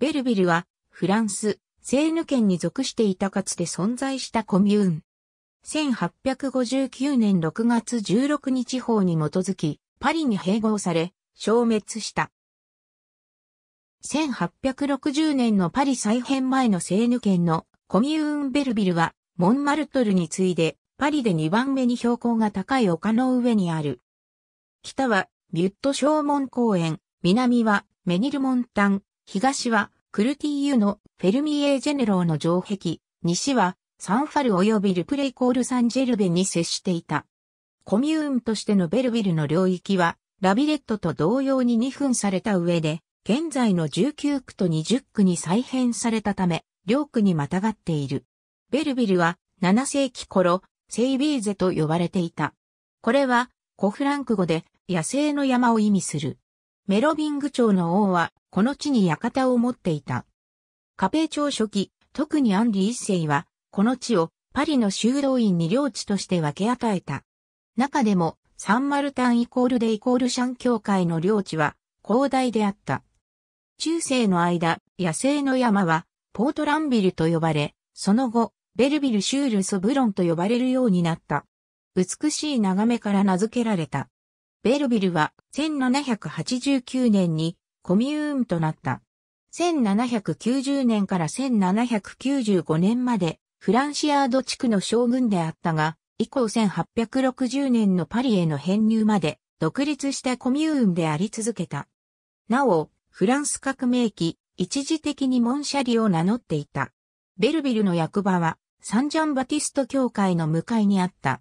ベルビルは、フランス、セーヌ県に属していたかつて存在したコミューン。1859年6月16日法に基づき、パリに併合され、消滅した。1860年のパリ再編前のセーヌ県のコミューンベルビルは、モンマルトルに次いで、パリで2番目に標高が高い丘の上にある。北は、ビュット・ショーモン公園、南は、メニルモンタン、東はクルティーユのフェルミエージェネローの城壁、西はサンファル及びルプレイコールサンジェルベに接していた。コミューンとしてのベルビルの領域はラビレットと同様に2分された上で、現在の19区と20区に再編されたため、両区にまたがっている。ベルビルは7世紀頃、セイビーゼと呼ばれていた。これは、コフランク語で野生の山を意味する。メロビング朝の王は、この地に館を持っていた。カペー朝初期、特にアンリ一世は、この地をパリの修道院に領地として分け与えた。中でも、サンマルタンイコールでイコールシャン教会の領地は広大であった。中世の間、野生の山は、ポートランビルと呼ばれ、その後、ベルビルシュールソブロンと呼ばれるようになった。美しい眺めから名付けられた。ベルビルは1789年にコミューンとなった。1790年から1795年までフランシアード地区の将軍であったが、以降1860年のパリへの編入まで独立したコミューンであり続けた。なお、フランス革命期、一時的にモンシャリを名乗っていた。ベルビルの役場はサンジャンバティスト教会の向かいにあった。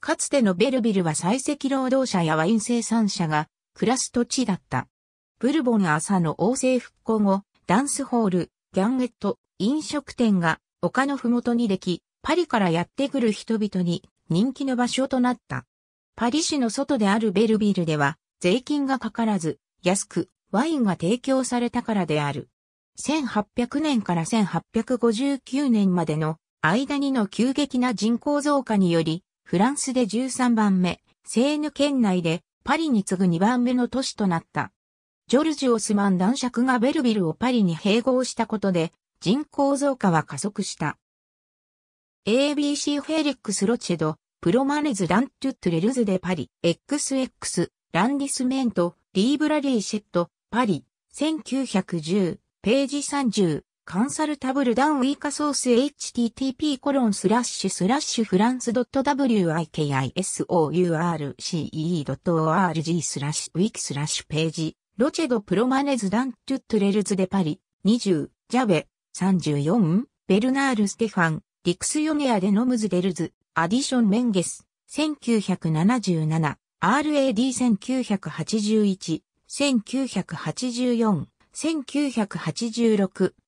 かつてのベルビルは採石労働者やワイン生産者が暮らす土地だった。ブルボン朝の王政復興後、ダンスホール、ギャンゲット、飲食店が丘のふもとにでき、パリからやってくる人々に人気の場所となった。パリ市の外であるベルビルでは税金がかからず安くワインが提供されたからである。1800年から1859年までの間にの急激な人口増加によりフランスで13番目、セーヌ県内でパリに次ぐ2番目の都市となった。ジョルジュ・オスマン男爵がベルビルをパリに併合したことで人口増加は加速した。ABC フェリックス・ロチェド、プロマネズ・ラントゥットレルズ・デ・パリ、XX、ランディスメント、リーブラリー・シェット、パリ、1910、ページ30。カンサルタブルダンウィーカソース http コロンスラッシュスラッシュフランス .wikisource.org スラッシュウィキスラッシュページロチェドプロマネズダントゥットレルズデパリ20ジャベ34ベルナール・ステファンリクスヨネアデノムズデルズアディション・メンゲス1977 RAD1981 1984 1986